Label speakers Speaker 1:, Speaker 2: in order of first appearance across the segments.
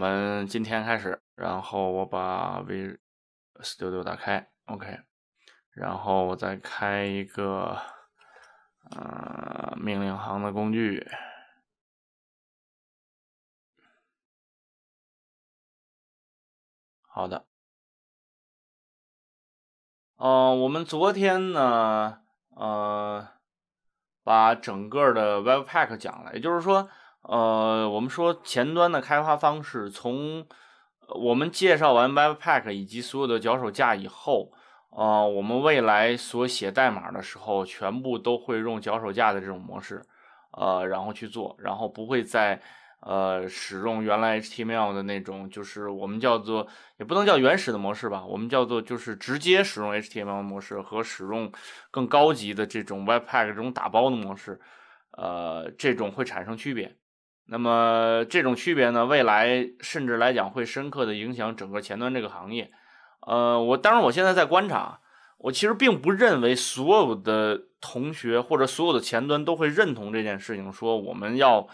Speaker 1: 我们今天开始，然后我把 v s t u d i o 打开，OK，然后我再开一个，嗯，命令行的工具。好的。嗯，我们昨天呢，呃，把整个的 Webpack 讲了，也就是说。呃，我们说前端的开发方式，从我们介绍完 Webpack 以及所有的脚手架以后，呃，我们未来所写代码的时候，全部都会用脚手架的这种模式，呃，然后去做，然后不会再呃使用原来 HTML 的那种，就是我们叫做也不能叫原始的模式吧，我们叫做就是直接使用 HTML 模式和使用更高级的这种 Webpack 这种打包的模式，呃，这种会产生区别。那么这种区别呢，未来甚至来讲会深刻的影响整个前端这个行业。呃，我当然我现在在观察，我其实并不认为所有的同学或者所有的前端都会认同这件事情，说我们要，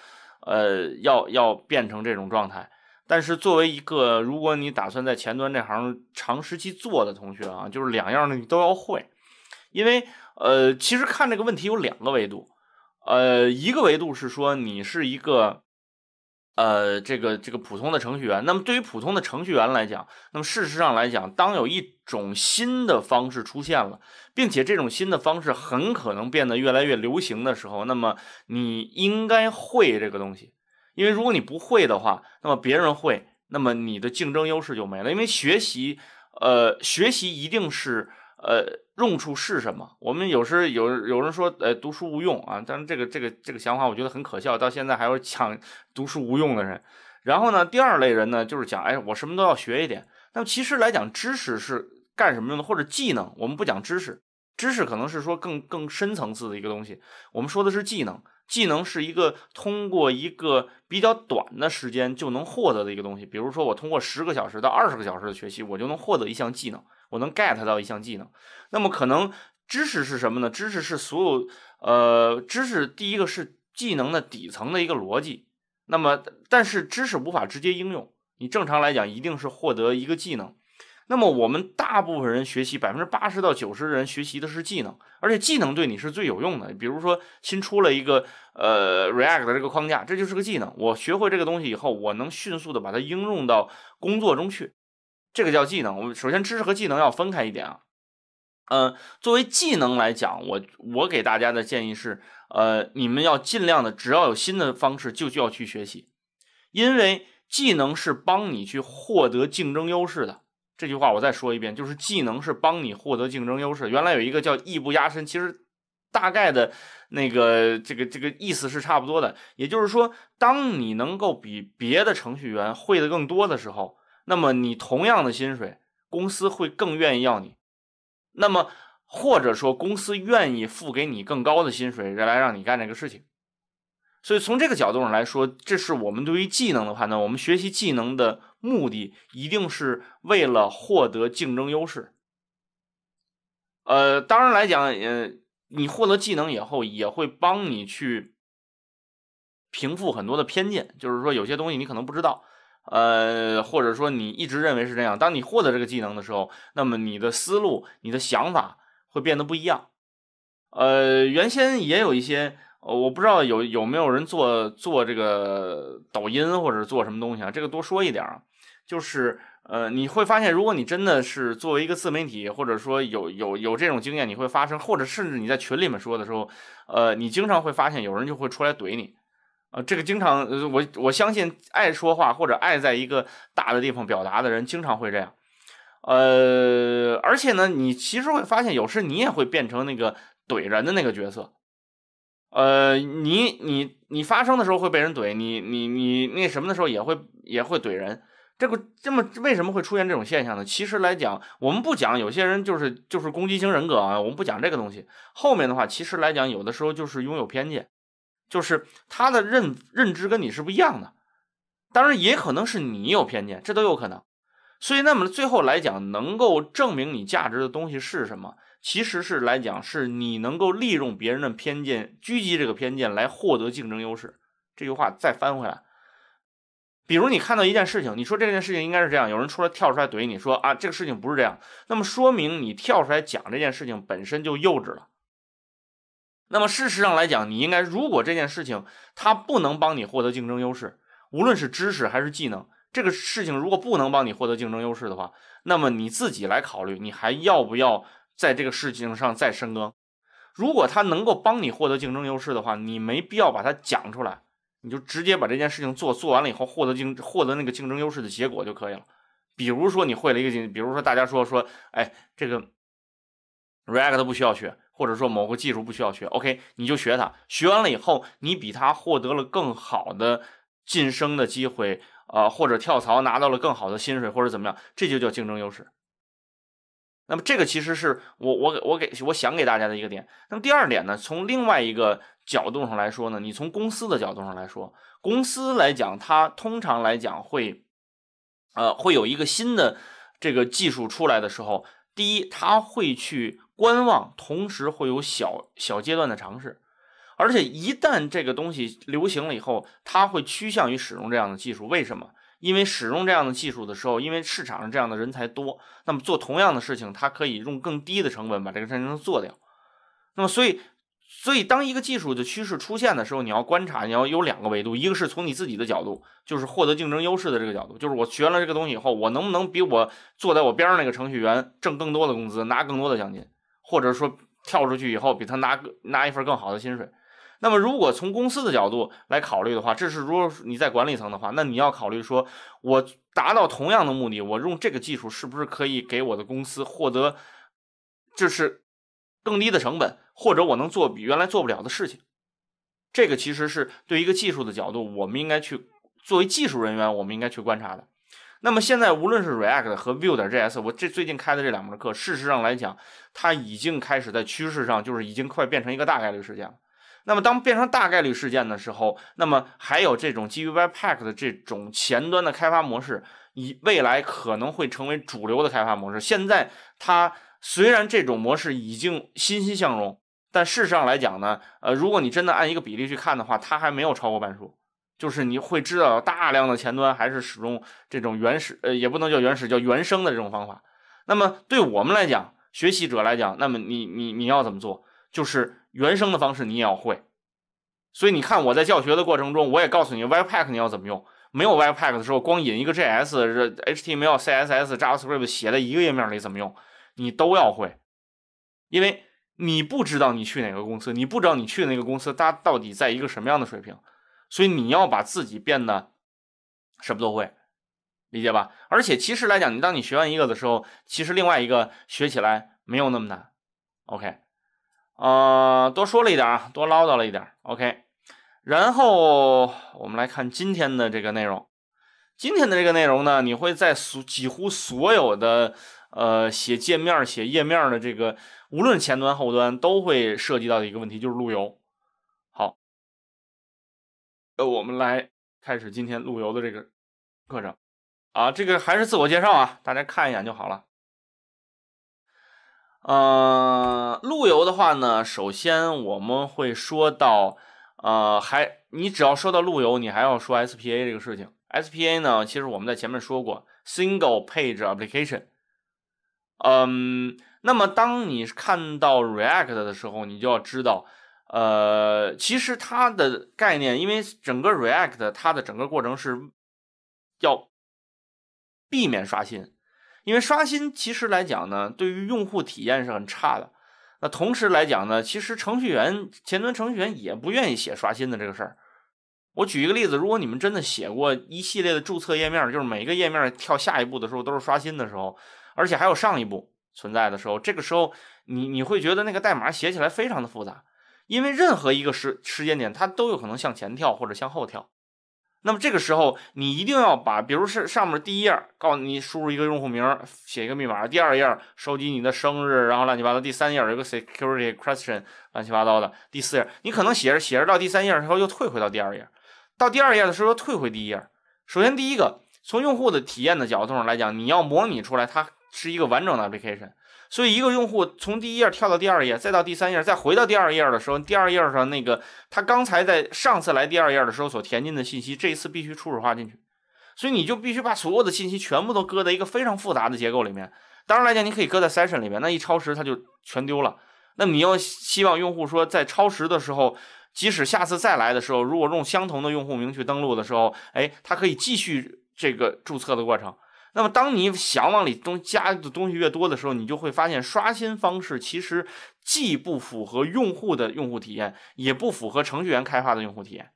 Speaker 1: 呃，要要变成这种状态。但是作为一个如果你打算在前端这行长时期做的同学啊，就是两样的你都要会，因为呃，其实看这个问题有两个维度，呃，一个维度是说你是一个。呃，这个这个普通的程序员，那么对于普通的程序员来讲，那么事实上来讲，当有一种新的方式出现了，并且这种新的方式很可能变得越来越流行的时候，那么你应该会这个东西，因为如果你不会的话，那么别人会，那么你的竞争优势就没了，因为学习，呃，学习一定是。呃，用处是什么？我们有时有有人说，呃，读书无用啊。但是这个这个这个想法，我觉得很可笑。到现在还有抢读书无用的人。然后呢，第二类人呢，就是讲，哎，我什么都要学一点。那么其实来讲，知识是干什么用的？或者技能？我们不讲知识，知识可能是说更更深层次的一个东西。我们说的是技能，技能是一个通过一个比较短的时间就能获得的一个东西。比如说，我通过十个小时到二十个小时的学习，我就能获得一项技能。我能 get 到一项技能，那么可能知识是什么呢？知识是所有呃知识第一个是技能的底层的一个逻辑，那么但是知识无法直接应用。你正常来讲一定是获得一个技能，那么我们大部分人学习百分之八十到九十人学习的是技能，而且技能对你是最有用的。比如说新出了一个呃 React 这个框架，这就是个技能。我学会这个东西以后，我能迅速的把它应用到工作中去。这个叫技能。我们首先知识和技能要分开一点啊。嗯，作为技能来讲，我我给大家的建议是，呃，你们要尽量的，只要有新的方式，就需要去学习，因为技能是帮你去获得竞争优势的。这句话我再说一遍，就是技能是帮你获得竞争优势。原来有一个叫“艺不压身”，其实大概的那个这个这个意思是差不多的。也就是说，当你能够比别的程序员会的更多的时候。那么你同样的薪水，公司会更愿意要你。那么或者说，公司愿意付给你更高的薪水，来让你干这个事情。所以从这个角度上来说，这是我们对于技能的话呢，我们学习技能的目的，一定是为了获得竞争优势。呃，当然来讲，呃，你获得技能以后，也会帮你去平复很多的偏见，就是说有些东西你可能不知道。呃，或者说你一直认为是这样，当你获得这个技能的时候，那么你的思路、你的想法会变得不一样。呃，原先也有一些，我不知道有有没有人做做这个抖音或者做什么东西啊？这个多说一点啊，就是呃，你会发现，如果你真的是作为一个自媒体，或者说有有有这种经验，你会发生，或者甚至你在群里面说的时候，呃，你经常会发现有人就会出来怼你。啊，这个经常，我我相信爱说话或者爱在一个大的地方表达的人，经常会这样。呃，而且呢，你其实会发现，有时你也会变成那个怼人的那个角色。呃，你你你发声的时候会被人怼，你你你那什么的时候也会也会怼人。这个这么为什么会出现这种现象呢？其实来讲，我们不讲有些人就是就是攻击型人格啊，我们不讲这个东西。后面的话，其实来讲，有的时候就是拥有偏见。就是他的认认知跟你是不一样的，当然也可能是你有偏见，这都有可能。所以，那么最后来讲，能够证明你价值的东西是什么？其实是来讲，是你能够利用别人的偏见，狙击这个偏见来获得竞争优势。这句话再翻回来，比如你看到一件事情，你说这件事情应该是这样，有人出来跳出来怼你说啊，这个事情不是这样。那么说明你跳出来讲这件事情本身就幼稚了。那么事实上来讲，你应该如果这件事情它不能帮你获得竞争优势，无论是知识还是技能，这个事情如果不能帮你获得竞争优势的话，那么你自己来考虑，你还要不要在这个事情上再深耕？如果它能够帮你获得竞争优势的话，你没必要把它讲出来，你就直接把这件事情做做完了以后获得竞获得那个竞争优势的结果就可以了。比如说你会了一个竞，比如说大家说说，哎，这个 React 不需要学。或者说某个技术不需要学，OK，你就学它。学完了以后，你比他获得了更好的晋升的机会，呃，或者跳槽拿到了更好的薪水，或者怎么样，这就叫竞争优势。那么这个其实是我我给我给我想给大家的一个点。那么第二点呢，从另外一个角度上来说呢，你从公司的角度上来说，公司来讲，它通常来讲会，呃，会有一个新的这个技术出来的时候，第一，它会去。观望，同时会有小小阶段的尝试，而且一旦这个东西流行了以后，它会趋向于使用这样的技术。为什么？因为使用这样的技术的时候，因为市场上这样的人才多，那么做同样的事情，它可以用更低的成本把这个事情做掉。那么，所以，所以当一个技术的趋势出现的时候，你要观察，你要有两个维度：一个是从你自己的角度，就是获得竞争优势的这个角度，就是我学了这个东西以后，我能不能比我坐在我边上那个程序员挣更多的工资，拿更多的奖金？或者说跳出去以后比他拿拿一份更好的薪水，那么如果从公司的角度来考虑的话，这是如果你在管理层的话，那你要考虑说，我达到同样的目的，我用这个技术是不是可以给我的公司获得就是更低的成本，或者我能做比原来做不了的事情，这个其实是对一个技术的角度，我们应该去作为技术人员，我们应该去观察的。那么现在，无论是 React 和 Vue 点 JS，我这最近开的这两门课，事实上来讲，它已经开始在趋势上，就是已经快变成一个大概率事件了。那么当变成大概率事件的时候，那么还有这种基于 Webpack 的这种前端的开发模式，以未来可能会成为主流的开发模式。现在它虽然这种模式已经欣欣向荣，但事实上来讲呢，呃，如果你真的按一个比例去看的话，它还没有超过半数。就是你会知道大量的前端还是使用这种原始呃也不能叫原始叫原生的这种方法。那么对我们来讲，学习者来讲，那么你你你要怎么做？就是原生的方式你也要会。所以你看我在教学的过程中，我也告诉你 Webpack 你要怎么用。没有 Webpack 的时候，光引一个 JS、HT m l CSS、JavaScript 写在一个页面里怎么用，你都要会。因为你不知道你去哪个公司，你不知道你去的那个公司它到底在一个什么样的水平。所以你要把自己变得什么都会，理解吧？而且其实来讲，你当你学完一个的时候，其实另外一个学起来没有那么难。OK，呃，多说了一点啊，多唠叨了一点。OK，然后我们来看今天的这个内容。今天的这个内容呢，你会在所几乎所有的呃写界面、写页面的这个，无论前端、后端，都会涉及到的一个问题，就是路由。呃，我们来开始今天路由的这个课程啊，这个还是自我介绍啊，大家看一眼就好了。呃，路由的话呢，首先我们会说到，呃，还你只要说到路由，你还要说 SPA 这个事情。SPA 呢，其实我们在前面说过，single page application。嗯，那么当你看到 React 的时候，你就要知道。呃，其实它的概念，因为整个 React 它的整个过程是要避免刷新，因为刷新其实来讲呢，对于用户体验是很差的。那同时来讲呢，其实程序员前端程序员也不愿意写刷新的这个事儿。我举一个例子，如果你们真的写过一系列的注册页面，就是每一个页面跳下一步的时候都是刷新的时候，而且还有上一步存在的时候，这个时候你你会觉得那个代码写起来非常的复杂。因为任何一个时时间点，它都有可能向前跳或者向后跳，那么这个时候你一定要把，比如是上面第一页告诉你输入一个用户名，写一个密码，第二页收集你的生日，然后乱七八糟，第三页有一个 security question，乱七八糟的，第四页你可能写着写着到第三页然后又退回到第二页，到第二页的时候又退回第一页。首先第一个，从用户的体验的角度上来讲，你要模拟出来它是一个完整的 application。所以，一个用户从第一页跳到第二页，再到第三页，再回到第二页的时候，第二页上那个他刚才在上次来第二页的时候所填进的信息，这一次必须初始化进去。所以，你就必须把所有的信息全部都搁在一个非常复杂的结构里面。当然来讲，你可以搁在 session 里面，那一超时它就全丢了。那你要希望用户说，在超时的时候，即使下次再来的时候，如果用相同的用户名去登录的时候，哎，它可以继续这个注册的过程。那么，当你想往里东加的东西越多的时候，你就会发现刷新方式其实既不符合用户的用户体验，也不符合程序员开发的用户体验。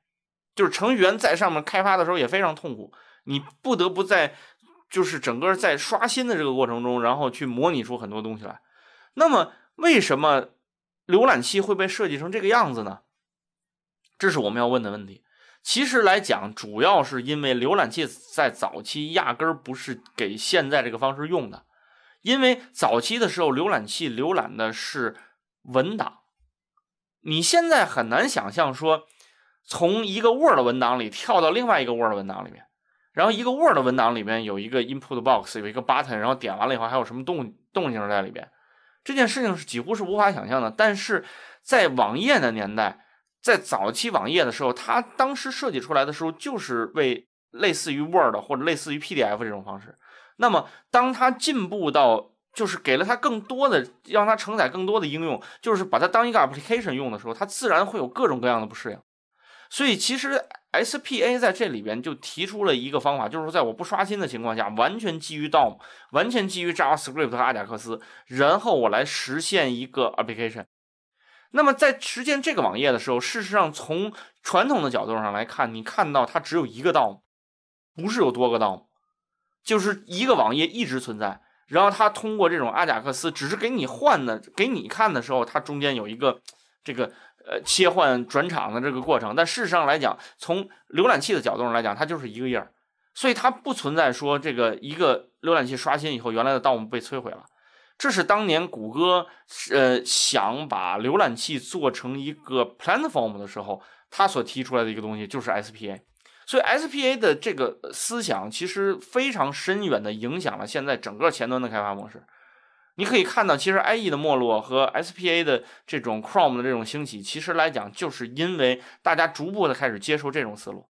Speaker 1: 就是程序员在上面开发的时候也非常痛苦，你不得不在就是整个在刷新的这个过程中，然后去模拟出很多东西来。那么，为什么浏览器会被设计成这个样子呢？这是我们要问的问题。其实来讲，主要是因为浏览器在早期压根儿不是给现在这个方式用的，因为早期的时候，浏览器浏览的是文档。你现在很难想象说，从一个 Word 文档里跳到另外一个 Word 文档里面，然后一个 Word 文档里面有一个 input box，有一个 button，然后点完了以后还有什么动动静在里边，这件事情是几乎是无法想象的。但是在网页的年代。在早期网页的时候，它当时设计出来的时候就是为类似于 Word 或者类似于 PDF 这种方式。那么，当它进步到就是给了它更多的，让它承载更多的应用，就是把它当一个 application 用的时候，它自然会有各种各样的不适应。所以，其实 SPA 在这里边就提出了一个方法，就是说在我不刷新的情况下，完全基于 DOM，完全基于 JavaScript 和 a j 克斯，然后我来实现一个 application。那么在实现这个网页的时候，事实上从传统的角度上来看，你看到它只有一个道，不是有多个道，就是一个网页一直存在。然后它通过这种阿贾克斯，只是给你换的，给你看的时候，它中间有一个这个呃切换转场的这个过程。但事实上来讲，从浏览器的角度上来讲，它就是一个页儿，所以它不存在说这个一个浏览器刷新以后，原来的道我被摧毁了。这是当年谷歌呃想把浏览器做成一个 platform 的时候，他所提出来的一个东西就是 SPA。所以 SPA 的这个思想其实非常深远的影响了现在整个前端的开发模式。你可以看到，其实 IE 的没落和 SPA 的这种 Chrome 的这种兴起，其实来讲就是因为大家逐步的开始接受这种思路。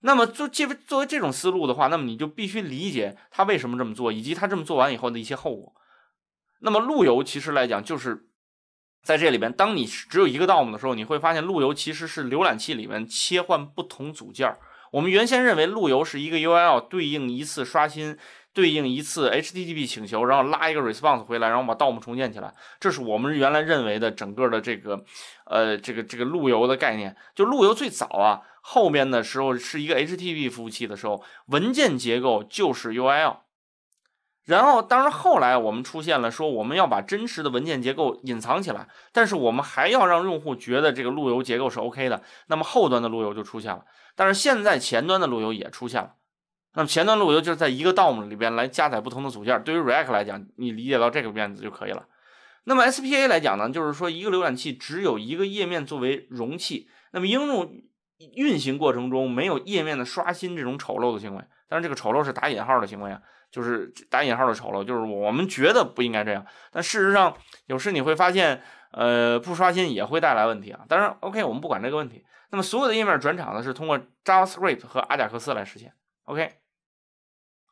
Speaker 1: 那么就作作为这种思路的话，那么你就必须理解他为什么这么做，以及他这么做完以后的一些后果。那么，路由其实来讲就是在这里边，当你只有一个 DOM 的时候，你会发现路由其实是浏览器里面切换不同组件。我们原先认为路由是一个 URL 对应一次刷新，对应一次 HTTP 请求，然后拉一个 response 回来，然后把 DOM 重建起来。这是我们原来认为的整个的这个呃这个这个路由的概念。就路由最早啊，后面的时候是一个 HTTP 服务器的时候，文件结构就是 URL。然后，当然，后来我们出现了说我们要把真实的文件结构隐藏起来，但是我们还要让用户觉得这个路由结构是 OK 的。那么后端的路由就出现了，但是现在前端的路由也出现了。那么前端路由就是在一个 DOM 里边来加载不同的组件。对于 React 来讲，你理解到这个面子就可以了。那么 SPA 来讲呢，就是说一个浏览器只有一个页面作为容器，那么应用运行过程中没有页面的刷新这种丑陋的行为。但是这个丑陋是打引号的行为啊。就是打引号的丑陋，就是我们觉得不应该这样，但事实上有时你会发现，呃，不刷新也会带来问题啊。当然，OK，我们不管这个问题。那么所有的页面转场呢，是通过 JavaScript 和 a 贾克 x 来实现。OK，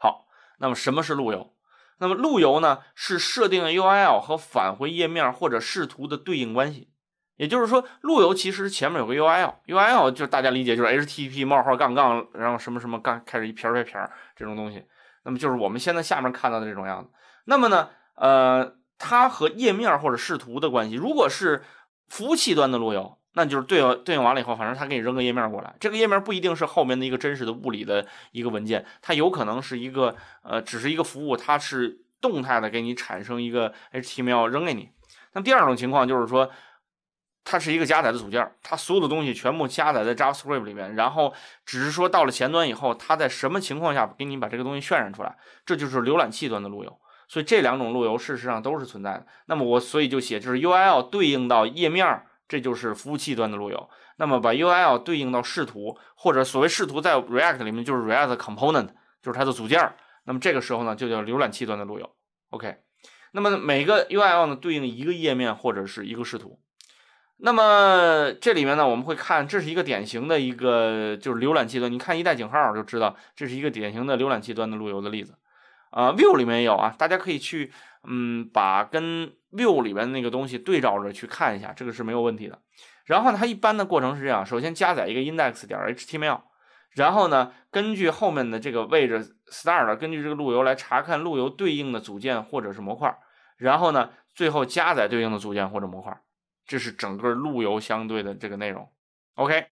Speaker 1: 好，那么什么是路由？那么路由呢，是设定的 URL 和返回页面或者视图的对应关系。也就是说，路由其实前面有个 URL，URL 就大家理解就是 HTTP 冒号杠杠，然后什么什么杠，开始一撇儿一儿这种东西。那么就是我们现在下面看到的这种样子。那么呢，呃，它和页面或者视图的关系，如果是服务器端的路由，那就是对对应完了以后，反正它给你扔个页面过来。这个页面不一定是后面的一个真实的物理的一个文件，它有可能是一个呃，只是一个服务，它是动态的给你产生一个 HTML 扔给你。那么第二种情况就是说。它是一个加载的组件，它所有的东西全部加载在 JavaScript 里面，然后只是说到了前端以后，它在什么情况下给你把这个东西渲染出来，这就是浏览器端的路由。所以这两种路由事实上都是存在的。那么我所以就写就是 URL 对应到页面，这就是服务器端的路由。那么把 URL 对应到视图，或者所谓视图在 React 里面就是 React Component，就是它的组件。那么这个时候呢，就叫浏览器端的路由。OK，那么每个 URL 呢对应一个页面或者是一个视图。那么这里面呢，我们会看，这是一个典型的一个就是浏览器端，你看一代井号就知道，这是一个典型的浏览器端的路由的例子。啊，view 里面有啊，大家可以去，嗯，把跟 view 里面的那个东西对照着去看一下，这个是没有问题的。然后它一般的过程是这样：首先加载一个 index 点 html，然后呢，根据后面的这个位置 star t 根据这个路由来查看路由对应的组件或者是模块，然后呢，最后加载对应的组件或者模块。这是整个路由相对的这个内容，OK。